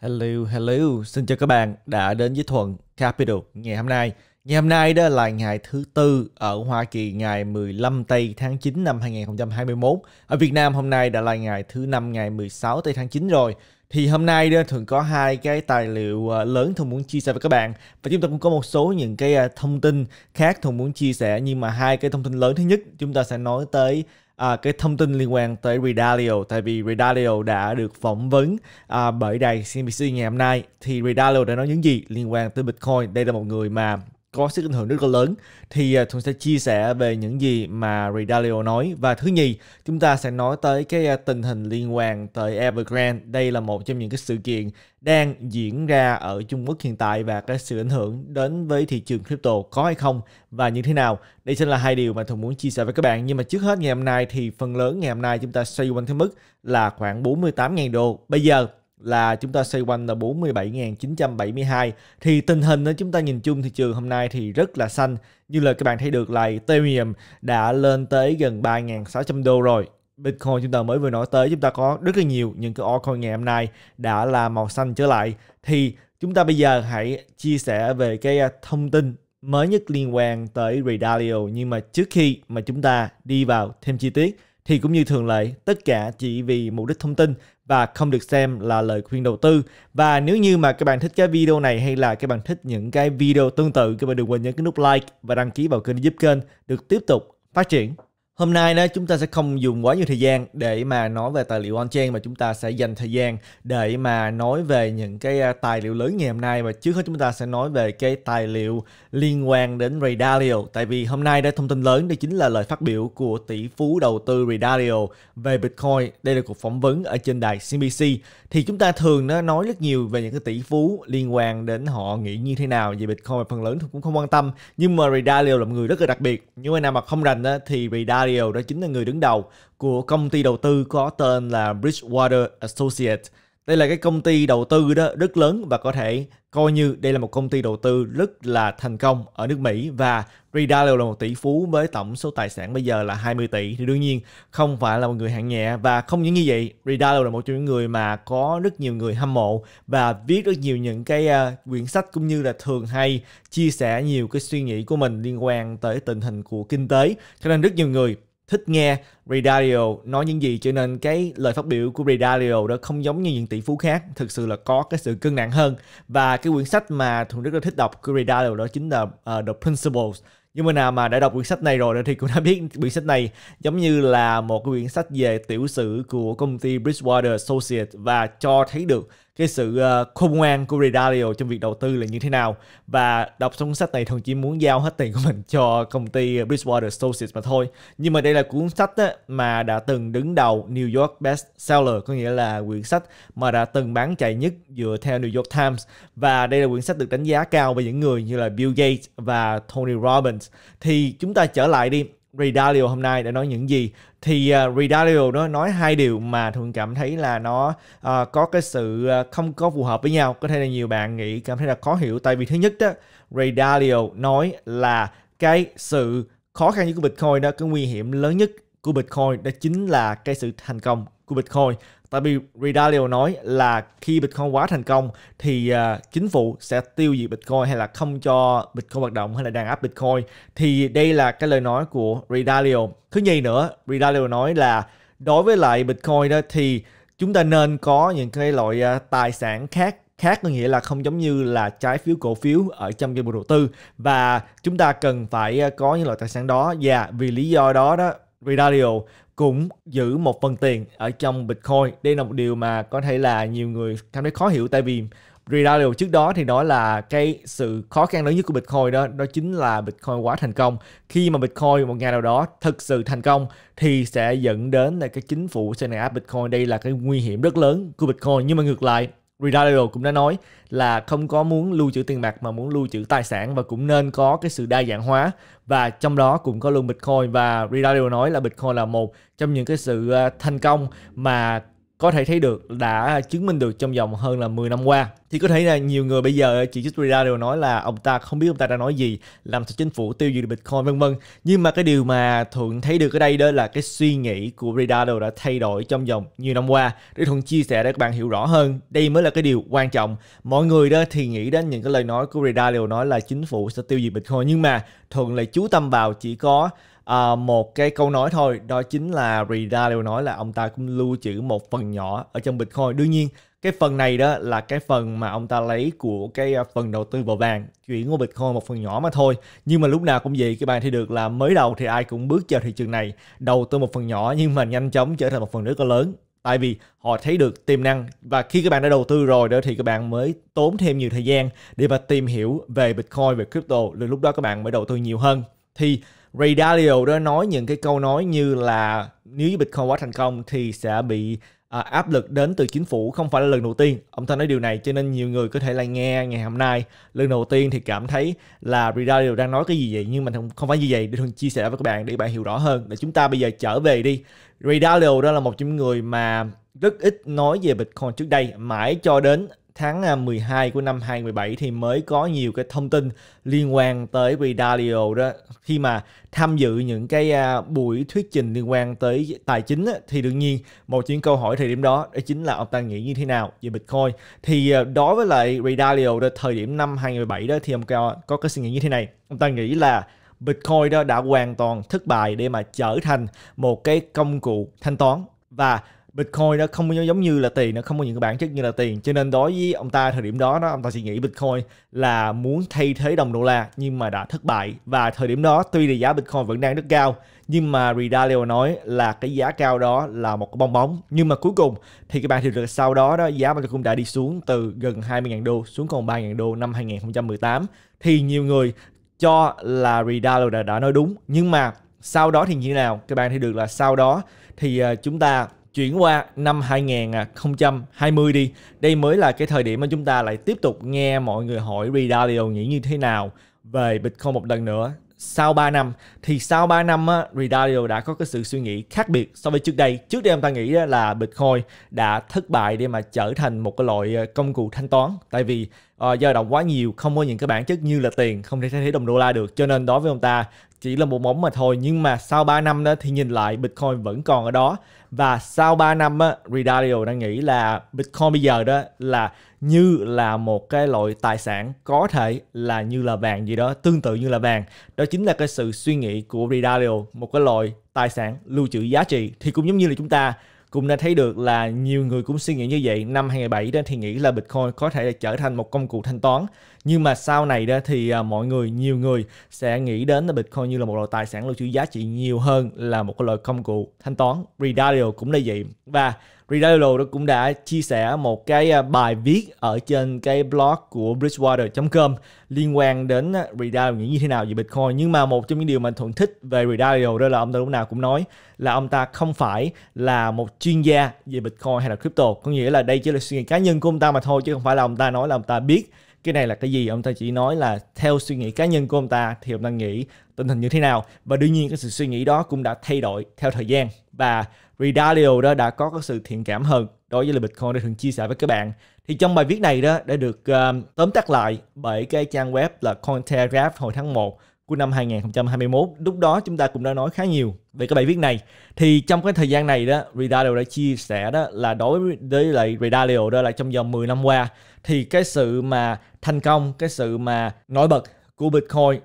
Hello, hello, xin chào các bạn đã đến với Thuận Capital ngày hôm nay. Ngày hôm nay đó là ngày thứ tư ở Hoa Kỳ ngày 15 tây tháng 9 năm 2021. Ở Việt Nam hôm nay đã là ngày thứ năm ngày 16 tây tháng 9 rồi. Thì hôm nay đó thường có hai cái tài liệu ờ, lớn thường muốn chia sẻ với các bạn và chúng ta cũng có một số những cái ờ, thông tin khác thường muốn chia sẻ nhưng mà hai cái thông tin lớn thứ nhất chúng ta sẽ nói tới à, cái thông tin liên quan tới Redalio tại vì Redalio đã được phỏng vấn à, bởi đài CNBC ngày hôm nay thì Redalio đã nói những gì liên quan tới Bitcoin đây là một người mà có sức ảnh hưởng rất là lớn thì uh, sẽ chia sẻ về những gì mà Redalio nói và thứ nhì chúng ta sẽ nói tới cái à, tình hình liên quan tới Evergrande đây là một trong những cái sự kiện đang diễn ra ở Trung Quốc hiện tại và cái sự ảnh hưởng đến với thị trường crypto có hay không và như thế nào đây chính là hai điều mà Thuận muốn chia sẻ với các bạn nhưng mà trước hết ngày hôm nay thì phần lớn ngày hôm nay chúng ta xoay quanh cái mức là khoảng 48.000 đô bây giờ là chúng ta xoay quanh là 47.972 thì tình hình đó chúng ta nhìn chung thị trường hôm nay thì rất là xanh như là các bạn thấy được là Ethereum đã lên tới gần 3.600 đô rồi Bitcoin chúng ta mới vừa nói tới chúng ta có rất là nhiều những cái altcoin ngày hôm nay đã là màu xanh trở lại thì chúng ta bây giờ hãy chia sẻ về cái à, thông tin mới nhất liên quan tới Redalio nhưng mà trước khi mà chúng ta đi vào thêm chi tiết thì cũng như thường lệ, tất cả chỉ vì mục đích thông tin và không được xem là lời khuyên đầu tư. Và nếu như mà các bạn thích cái video này hay là các bạn thích những cái video tương tự, các bạn đừng quên nhấn cái nút like và đăng ký vào kênh giúp kênh được tiếp tục phát triển. Hôm nay đó chúng ta sẽ không dùng quá nhiều thời gian để mà nói về tài liệu on-chain mà chúng ta sẽ dành thời gian để mà nói về những cái tài liệu lớn ngày hôm nay và trước hết chúng ta sẽ nói về cái tài liệu liên quan đến Ray Dalio tại vì hôm nay đây thông tin lớn đó chính là lời phát biểu của tỷ phú đầu tư Ray Dalio về Bitcoin. Đây là cuộc phỏng vấn ở trên đài cbc Thì chúng ta thường nó nói rất nhiều về những cái tỷ phú liên quan đến họ nghĩ như thế nào về Bitcoin và phần lớn cũng không quan tâm nhưng mà Ray Dalio là một người rất là đặc biệt. Những ai nào mà không rành đó, thì Ray Dalio Rosario đó chính là người đứng đầu của công ty đầu tư có tên là Bridgewater Associates đây là cái công ty đầu tư đó rất lớn và có thể coi như đây là một công ty đầu tư rất là thành công ở nước Mỹ và Ray Dalio là một tỷ phú với tổng số tài sản bây giờ là 20 tỷ thì đương nhiên không phải là một người hạng nhẹ và không những như vậy Ray Dalio là một trong những người mà có rất nhiều người hâm mộ và viết rất nhiều những cái uh, quyển sách cũng như là thường hay chia sẻ nhiều cái suy nghĩ của mình liên quan tới tình hình của kinh tế cho nên rất nhiều người thích nghe Ray Dalio nói những gì cho nên cái lời phát biểu của Ray Dalio đó không giống như những tỷ phú khác thực sự là có cái sự cân nặng hơn và cái quyển sách mà thường rất là thích đọc của Ray Dalio đó chính là uh, The Principles nhưng mà nào mà đã đọc quyển sách này rồi thì cũng đã biết quyển sách này giống như là một cái quyển sách về tiểu sử của công ty Bridgewater Associates và cho thấy được cái sự ờ, khôn ngoan của Redario trong việc đầu tư là như thế nào và đọc xong cuốn sách này thần chỉ muốn giao hết tiền của mình cho công ty Bridgewater Associates mà thôi nhưng mà đây là cuốn sách á, mà đã từng đứng đầu New York Best Seller có nghĩa là quyển sách mà đã từng bán chạy nhất dựa theo New York Times và đây là quyển sách được đánh giá cao bởi những người như là Bill Gates và Tony Robbins thì chúng ta trở lại đi Redalio hôm nay đã nói những gì thì uh, à, Redalio nó nói hai điều mà thường cảm thấy là nó uh, có cái sự à, không có phù hợp với nhau có thể là nhiều bạn nghĩ cảm thấy là khó hiểu tại vì thứ nhất đó Redalio nói là cái sự khó khăn nhất của Bitcoin đó cái nguy hiểm lớn nhất của Bitcoin đó chính là cái sự thành công của Bitcoin. Tại vì Redalio nói là khi Bitcoin quá thành công thì uh, chính phủ sẽ tiêu diệt Bitcoin hay là không cho Bitcoin hoạt động hay là đàn áp Bitcoin. Thì đây là cái lời nói của Redalio. Thứ nhì nữa, Redalio nói là đối với lại Bitcoin đó thì chúng ta nên có những cái loại uh, tài sản khác khác có nghĩa là không giống như là trái phiếu cổ phiếu ở trong danh mục đầu tư và chúng ta cần phải à, có những loại tài sản đó và vì lý do đó đó Redalio cũng giữ một phần tiền ở trong Bitcoin. Đây là một điều mà có thể là nhiều người cảm thấy khó hiểu tại vì Redalio trước đó thì đó là cái sự khó khăn lớn nhất của Bitcoin đó đó chính là Bitcoin quá thành công. Khi mà Bitcoin một ngày nào đó thực sự thành công thì sẽ dẫn đến là cái chính phủ sẽ nã Bitcoin đây là cái nguy hiểm rất lớn của Bitcoin nhưng mà ngược lại Redalio cũng đã nói là không có muốn lưu trữ tiền mặt mà muốn lưu trữ tài sản và cũng nên có cái sự đa dạng hóa và trong đó cũng có luôn Bitcoin và Redalio nói là Bitcoin là một trong những cái sự ờ, thành công mà có thể thấy được đã chứng minh được trong vòng hơn là 10 năm qua thì có thể là nhiều người bây giờ chỉ trích Rida đều nói là ông ta không biết ông ta đã nói gì làm sao chính phủ tiêu diệt được Bitcoin vân vân nhưng mà cái điều mà thuận thấy được ở đây đó là cái suy nghĩ của Rida đều đã thay đổi trong vòng nhiều năm qua để thuận chia sẻ để các bạn hiểu rõ hơn đây mới là cái điều quan trọng mọi người đó thì nghĩ đến những cái lời nói của Rida đều nói là chính phủ sẽ tiêu diệt Bitcoin nhưng mà thuận lại chú tâm vào chỉ có à, một cái câu nói thôi đó chính là rida đều nói là ông ta cũng lưu trữ một phần nhỏ ở trong Bitcoin đương nhiên cái phần này đó là cái phần mà ông ta lấy của cái ờ, phần đầu tư vào vàng chuyển qua Bitcoin một phần nhỏ mà thôi nhưng mà lúc nào cũng vậy các bạn thấy được là mới đầu thì ai cũng bước vào thị trường này đầu tư một phần nhỏ nhưng mà nhanh chóng trở thành một phần rất là lớn tại vì họ thấy được tiềm năng và khi các bạn đã đầu tư rồi đó thì các bạn mới tốn thêm nhiều thời gian để mà tìm hiểu về Bitcoin về crypto rồi lúc đó các bạn mới đầu tư nhiều hơn thì Ray Dalio đó nói những cái câu nói như là nếu Bitcoin quá thành công thì sẽ bị à, áp lực đến từ chính phủ không phải là lần đầu tiên ông ta nói điều này cho nên nhiều người có thể là nghe ngày hôm nay lần đầu tiên thì cảm thấy là Ridalio đang nói cái gì vậy nhưng mà không, không phải như vậy để thường chia sẻ với các bạn để bạn hiểu rõ hơn để chúng ta bây giờ trở về đi Ridalio đó là một trong những người mà rất ít nói về Bitcoin trước đây mãi cho đến tháng 12 à, của năm 2017 thì mới có nhiều cái thông tin liên quan tới Vidalio đó khi mà tham dự những cái à, buổi thuyết trình liên quan tới tài chính thì đương nhiên một những câu hỏi thời điểm đó đó chính là ông ta nghĩ như thế nào về Bitcoin thì à, đối với lại Vidalio đó thời điểm năm 2017 đó thì ông có, có cái suy nghĩ như thế này ông ta nghĩ là Bitcoin đó đã hoàn toàn thất bại để mà trở thành một cái công cụ thanh toán và Bitcoin nó không giống như là tiền nó không có những cái bản chất như là tiền cho nên đối với ông ta thời điểm đó đó ông ta suy nghĩ Bitcoin là muốn thay thế đồng đô la nhưng mà đã thất bại và thời điểm đó tuy là giá Bitcoin vẫn đang rất cao nhưng mà Redalio nói là cái giá cao đó là một cái bong bóng nhưng mà cuối cùng thì các bạn thị được sau đó đó giá Bitcoin đã đi xuống từ gần 20.000 đô xuống còn 3.000 đô năm 2018 thì nhiều người cho là Redalio đã, đã nói đúng nhưng mà sau đó thì như thế nào các bạn thấy được là sau đó thì ờ, chúng ta chuyển qua năm 2020 đi đây mới là cái thời điểm mà chúng ta lại tiếp tục nghe mọi người hỏi Redalio nghĩ như thế nào về Bitcoin một lần nữa sau 3 năm thì sau 3 năm á, Redalio đã có cái sự suy nghĩ khác biệt so với trước đây trước đây ông ta nghĩ là Bitcoin đã thất bại để mà trở thành một cái loại ờ, công cụ thanh toán tại vì uh, ờ, dao động quá nhiều không có những cái bản chất như là tiền không thể thay thế đồng đô la được cho nên đối với ông ta chỉ là một móng mà thôi nhưng mà sau 3 năm đó thì nhìn lại Bitcoin vẫn còn ở đó và sau 3 năm á, Redario đang nghĩ là Bitcoin bây giờ đó là như là một cái loại tài sản có thể là như là vàng gì đó tương tự như là vàng đó chính là cái sự suy nghĩ của Redario một cái loại tài sản lưu trữ giá trị thì cũng giống như là chúng ta cũng đã thấy được là nhiều người cũng suy nghĩ như vậy năm 2007 đó thì nghĩ là Bitcoin có thể trở thành một công cụ thanh toán nhưng mà sau này đó thì à, mọi người nhiều người sẽ nghĩ đến là Bitcoin như là một loại tài sản lưu trữ giá trị nhiều hơn là một loại công cụ thanh toán Redario cũng là vậy và Redouble cũng đã chia sẻ một cái à, bài viết ở trên cái blog của Bridgewater.com liên quan đến à, Ridalo nghĩ như thế nào về Bitcoin. Nhưng mà một trong những điều mà Thuận thích về Ridalo đó là ông ta lúc nào cũng nói là ông ta không phải là một chuyên gia về Bitcoin hay là crypto. Có nghĩa là đây chỉ là suy nghĩ cá nhân của ông ta mà thôi chứ không phải là ông ta nói là ông ta biết cái này là cái gì ông ta chỉ nói là theo suy nghĩ cá nhân của ông ta thì ông ta nghĩ tình hình như thế nào và đương nhiên cái sự suy nghĩ đó cũng đã thay đổi theo thời gian và Redalio đó đã có cái sự thiện cảm hơn đối với là Bitcoin để thường chia sẻ với các bạn thì trong bài viết này đó đã được um, tóm tắt lại bởi cái trang web là Cointelegraph hồi tháng 1 của năm 2021. Lúc đó chúng ta cũng đã nói khá nhiều về cái bài viết này. Thì trong cái thời gian này đó, Redalio đã chia sẻ đó là đối với lại Redalio đó là trong vòng 10 năm qua thì cái sự mà thành công, cái sự mà nổi bật của Bitcoin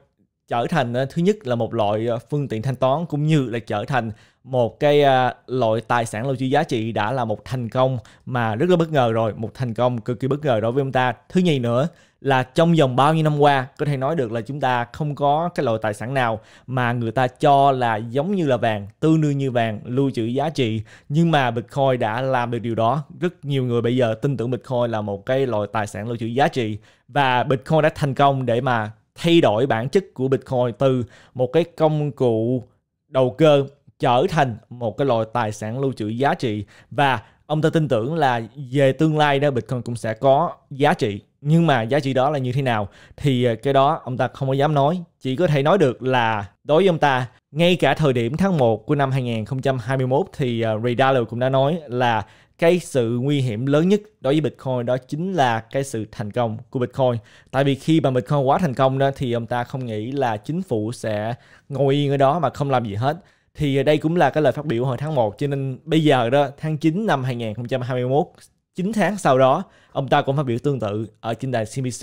trở thành ờ, thứ nhất là một loại ờ, phương tiện thanh toán cũng như là trở thành một cái ờ, loại tài sản lưu trữ giá trị đã là một thành công mà rất là bất ngờ rồi, một thành công cực kỳ bất ngờ đối với ông ta. Thứ nhì nữa là trong vòng bao nhiêu năm qua có thể nói được là chúng ta không có cái loại tài sản nào mà người ta cho là giống như là vàng tương đương như vàng lưu trữ giá trị nhưng mà bitcoin đã làm được điều đó rất nhiều người bây giờ tin tưởng bitcoin là một cái loại tài sản lưu trữ giá trị và bitcoin đã thành công để mà thay đổi bản chất của bitcoin từ một cái công cụ đầu cơ trở thành một cái loại tài sản lưu trữ giá trị và ông ta tin tưởng là về tương lai đó Bitcoin cũng sẽ có giá trị nhưng mà giá trị đó là như thế nào thì ờ, cái đó ông ta không có dám nói chỉ có thể nói được là đối với ông ta ngay cả thời điểm tháng 1 của năm 2021 thì ờ, Ray Dalio cũng đã nói là cái sự nguy hiểm lớn nhất đối với Bitcoin đó chính là cái sự thành công của Bitcoin. Tại vì khi mà Bitcoin quá thành công đó thì ông ta không nghĩ là chính phủ sẽ ngồi yên ở đó mà không làm gì hết. Thì ờ, đây cũng là cái lời phát biểu hồi tháng 1 cho nên bây giờ đó tháng 9 năm 2021 9 tháng sau đó, ông ta cũng phát biểu tương tự ở trên đài CBC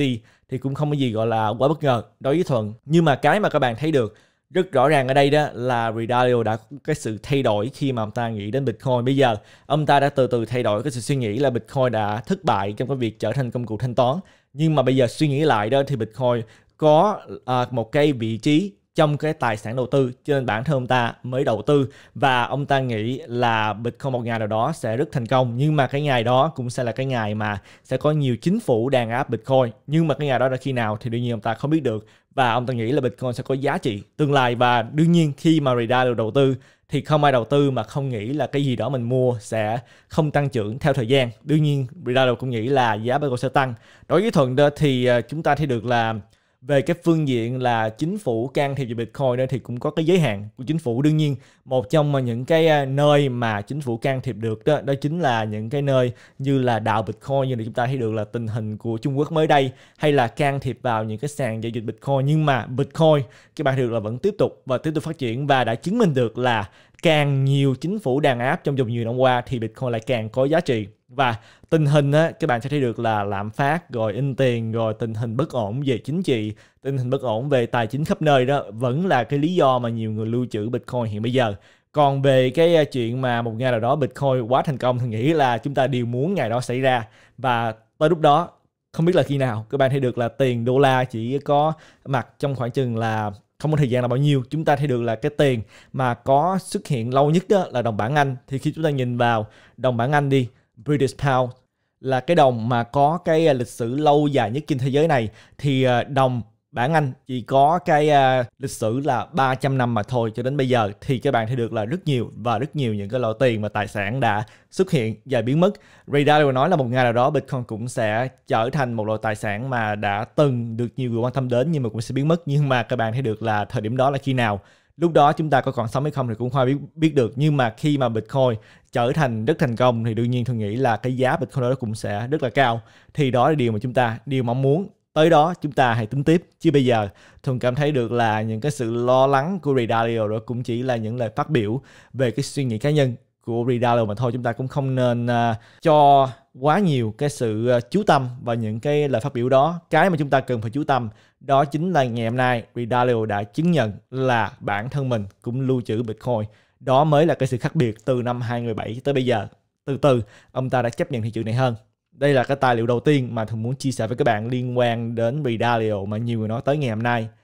thì cũng không có gì gọi là quá bất ngờ đối với Thuận. Nhưng mà cái mà các bạn thấy được rất rõ ràng ở đây đó là Redalio đã có cái sự thay đổi khi mà ông ta nghĩ đến Bitcoin. Bây giờ ông ta đã từ từ thay đổi cái sự suy nghĩ là Bitcoin đã thất bại trong cái việc trở thành công cụ thanh toán. Nhưng mà bây giờ suy nghĩ lại đó thì Bitcoin có à, một cái vị trí trong cái tài sản đầu tư cho nên bản thân ông ta mới đầu tư và ông ta nghĩ là Bitcoin một ngày nào đó sẽ rất thành công nhưng mà cái ngày đó cũng sẽ là cái ngày mà sẽ có nhiều chính phủ đàn áp Bitcoin nhưng mà cái ngày đó là khi nào thì đương nhiên ông ta không biết được và ông ta nghĩ là Bitcoin sẽ có giá trị tương lai và đương nhiên khi mà rida được đầu tư thì không ai đầu tư mà không nghĩ là cái gì đó mình mua sẽ không tăng trưởng theo thời gian. Đương nhiên, Riddle cũng nghĩ là giá Bitcoin sẽ tăng. Đối với Thuận đó thì ờ, chúng ta thấy được là về cái phương diện là chính phủ can thiệp về Bitcoin đó thì cũng có cái giới hạn của chính phủ đương nhiên một trong mà những cái à, nơi mà chính phủ can thiệp được đó đó chính là những cái nơi như là đạo Bitcoin như là chúng ta thấy được là tình hình của Trung Quốc mới đây hay là can thiệp vào những cái sàn giao dịch Bitcoin nhưng mà Bitcoin các bạn được là vẫn tiếp tục và tiếp tục phát triển và đã chứng minh được là càng nhiều chính phủ đàn áp trong vòng nhiều năm qua thì Bitcoin lại càng có giá trị và tình hình á các bạn sẽ thấy được là lạm phát rồi in tiền rồi tình hình bất ổn về chính trị tình hình bất ổn về tài chính khắp nơi đó vẫn là cái lý do mà nhiều người lưu trữ bitcoin hiện bây giờ còn về cái chuyện mà một ngày nào đó bitcoin quá thành công thì nghĩ là chúng ta đều muốn ngày đó xảy ra và tới lúc đó không biết là khi nào các bạn thấy được là tiền đô la chỉ có mặt trong khoảng chừng là không có thời gian là bao nhiêu chúng ta thấy được là cái tiền mà có xuất hiện lâu nhất đó là đồng bảng anh thì khi chúng ta nhìn vào đồng bảng anh đi British Pound là cái đồng mà có cái à, lịch sử lâu dài nhất trên thế giới này thì à, đồng bản Anh chỉ có cái à, lịch sử là 300 năm mà thôi cho đến bây giờ thì các bạn thấy được là rất nhiều và rất nhiều những cái loại tiền và tài sản đã xuất hiện và biến mất. Ray Dalio nói là một ngày nào đó Bitcoin cũng sẽ trở thành một loại tài sản mà đã từng được nhiều người quan tâm đến nhưng mà cũng sẽ biến mất nhưng mà các bạn thấy được là thời điểm đó là khi nào lúc đó chúng ta có còn sống hay không thì cũng không biết biết được nhưng mà khi mà bitcoin trở thành rất thành công thì đương nhiên tôi nghĩ là cái giá bitcoin đó cũng sẽ rất là cao thì đó là điều mà chúng ta điều mong muốn tới đó chúng ta hãy tính tiếp chứ bây giờ thường cảm thấy được là những cái sự lo lắng của Redalio đó cũng chỉ là những lời phát biểu về cái suy nghĩ cá nhân của Redalio mà thôi chúng ta cũng không nên uh, cho quá nhiều cái sự ờ, chú tâm và những cái lời phát biểu đó. Cái mà chúng ta cần phải chú tâm đó chính là ngày hôm nay Ridalio đã chứng nhận là bản thân mình cũng lưu trữ Bitcoin. Đó mới là cái sự khác biệt từ năm 2017 tới bây giờ. Từ từ, ông ta đã chấp nhận thị trường này hơn. Đây là cái tài liệu đầu tiên mà thường muốn chia sẻ với các bạn liên quan đến Ridalio mà nhiều người nói tới ngày hôm nay.